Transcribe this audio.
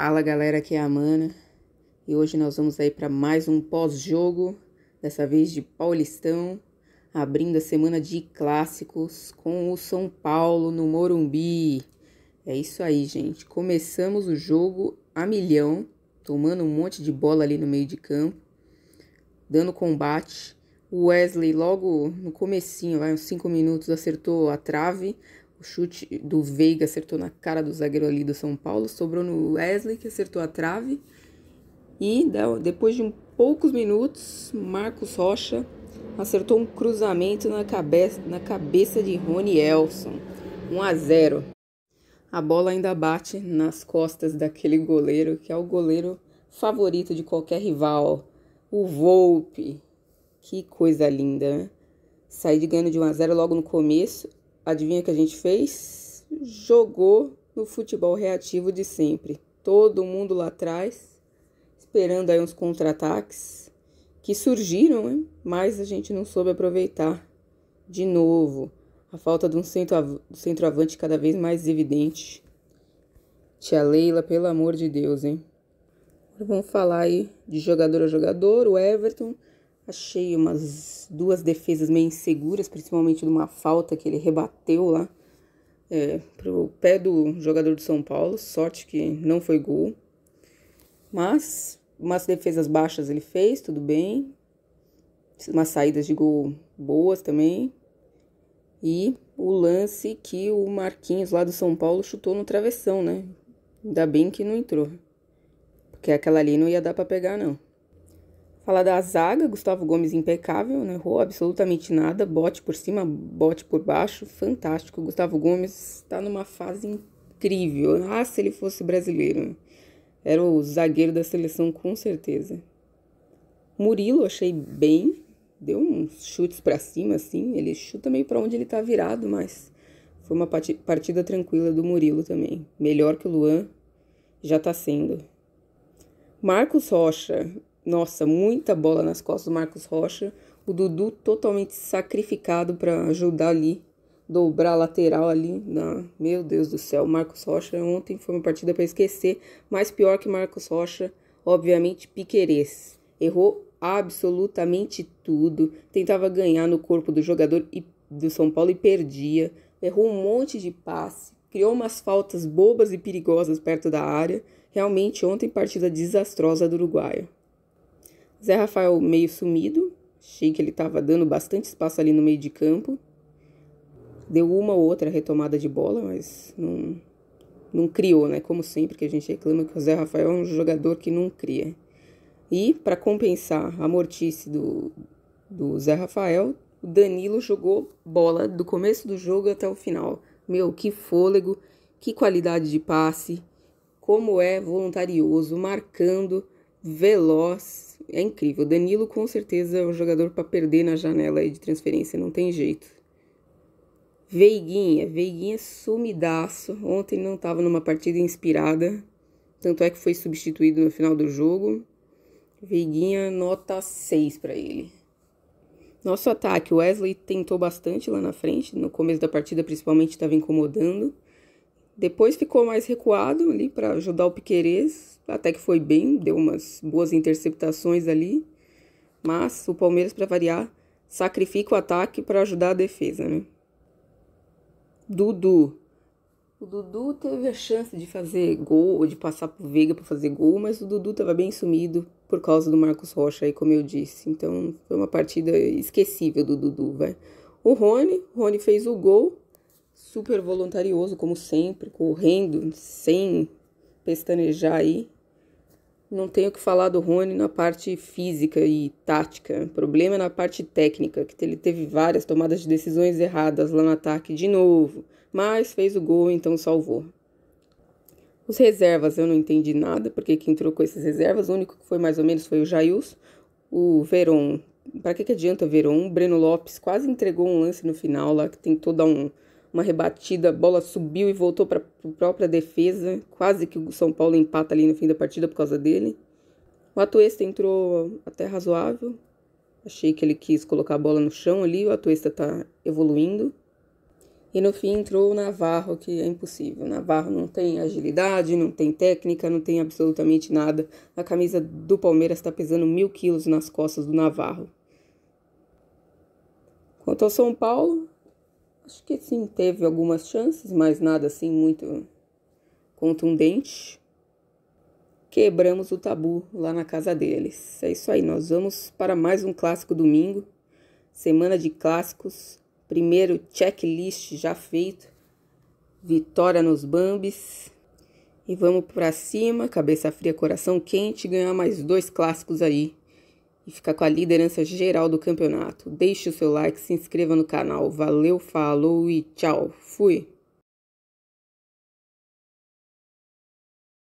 Fala galera, aqui é a Amana e hoje nós vamos aí para mais um pós-jogo, dessa vez de Paulistão, abrindo a semana de clássicos com o São Paulo no Morumbi. É isso aí, gente. Começamos o jogo a milhão, tomando um monte de bola ali no meio de campo, dando combate. O Wesley logo no comecinho, vai uns 5 minutos, acertou a trave. O chute do Veiga acertou na cara do zagueiro ali do São Paulo, sobrou no Wesley, que acertou a trave. E né, depois de um poucos minutos, Marcos Rocha acertou um cruzamento na cabeça, na cabeça de Rony Elson. 1 a 0. A bola ainda bate nas costas daquele goleiro que é o goleiro favorito de qualquer rival, o Volpe. Que coisa linda, né? Sair de ganho de 1 a 0 logo no começo Adivinha que a gente fez? Jogou no futebol reativo de sempre. Todo mundo lá atrás, esperando aí uns contra-ataques que surgiram, hein? mas a gente não soube aproveitar. De novo, a falta de um centroavante cada vez mais evidente. Tia Leila, pelo amor de Deus, hein? Vamos falar aí de jogador a jogador. O Everton Achei umas duas defesas meio inseguras, principalmente de uma falta que ele rebateu lá é, pro pé do jogador do São Paulo. Sorte que não foi gol. Mas umas defesas baixas ele fez, tudo bem. Umas saídas de gol boas também. E o lance que o Marquinhos lá do São Paulo chutou no travessão, né? Ainda bem que não entrou. Porque aquela ali não ia dar para pegar, não. Falar da zaga, Gustavo Gomes impecável, não errou absolutamente nada, bote por cima, bote por baixo, fantástico. Gustavo Gomes está numa fase incrível. Ah, se ele fosse brasileiro, era o zagueiro da seleção com certeza. Murilo achei bem, deu uns chutes para cima assim, ele chuta meio para onde ele tá virado, mas foi uma partida tranquila do Murilo também. Melhor que o Luan já tá sendo. Marcos Rocha, nossa, muita bola nas costas do Marcos Rocha. O Dudu totalmente sacrificado para ajudar ali, dobrar a lateral ali. Na... Meu Deus do céu, Marcos Rocha ontem foi uma partida para esquecer, mas pior que Marcos Rocha, obviamente, Piquerez. Errou absolutamente tudo, tentava ganhar no corpo do jogador e, do São Paulo e perdia. Errou um monte de passe, criou umas faltas bobas e perigosas perto da área. Realmente, ontem, partida desastrosa do Uruguaio. Zé Rafael meio sumido, achei que ele estava dando bastante espaço ali no meio de campo. Deu uma ou outra retomada de bola, mas não, não criou, né? Como sempre que a gente reclama que o Zé Rafael é um jogador que não cria. E, para compensar a mortice do, do Zé Rafael, o Danilo jogou bola do começo do jogo até o final. Meu, que fôlego, que qualidade de passe, como é voluntarioso, marcando veloz. É incrível. Danilo, com certeza, é um jogador para perder na janela aí de transferência. Não tem jeito. Veiguinha. Veiguinha sumidaço. Ontem não estava numa partida inspirada. Tanto é que foi substituído no final do jogo. Veiguinha, nota 6 para ele. Nosso ataque, o Wesley tentou bastante lá na frente, no começo da partida principalmente estava incomodando. Depois ficou mais recuado ali para ajudar o Piquerez, até que foi bem, deu umas boas interceptações ali. Mas o Palmeiras, para variar, sacrifica o ataque para ajudar a defesa, né? Dudu. O Dudu teve a chance de fazer gol, ou de passar pro Veiga para fazer gol, mas o Dudu estava bem sumido por causa do Marcos Rocha aí, como eu disse. Então, foi uma partida esquecível do Dudu, vai. O Rony, o Rony fez o gol, super voluntarioso, como sempre, correndo, sem pestanejar aí. Não tenho que falar do Rony na parte física e tática. O problema é na parte técnica, que ele teve várias tomadas de decisões erradas lá no ataque de novo, mas fez o gol, então salvou. Os reservas eu não entendi nada, porque quem entrou com essas reservas, o único que foi mais ou menos foi o Jaius O Veron, para que, que adianta o Veron? O Breno Lopes quase entregou um lance no final lá, que tentou dar um, uma rebatida, a bola subiu e voltou para a própria defesa. Quase que o São Paulo empata ali no fim da partida por causa dele. O Atuesta entrou até razoável. Achei que ele quis colocar a bola no chão ali. O Atuesta está evoluindo. E no fim entrou o Navarro, que é impossível. O Navarro não tem agilidade, não tem técnica, não tem absolutamente nada. A camisa do Palmeiras está pesando mil quilos nas costas do Navarro. Quanto ao São Paulo, Acho que sim, teve algumas chances, mas nada assim muito contundente. Quebramos o tabu lá na casa deles. É isso aí, nós vamos para mais um clássico domingo. Semana de clássicos, primeiro checklist já feito. Vitória nos Bambis. E vamos para cima, cabeça fria, coração quente, ganhar mais dois clássicos aí e fica com a liderança geral do campeonato. Deixe o seu like, se inscreva no canal. Valeu, falou e tchau. Fui!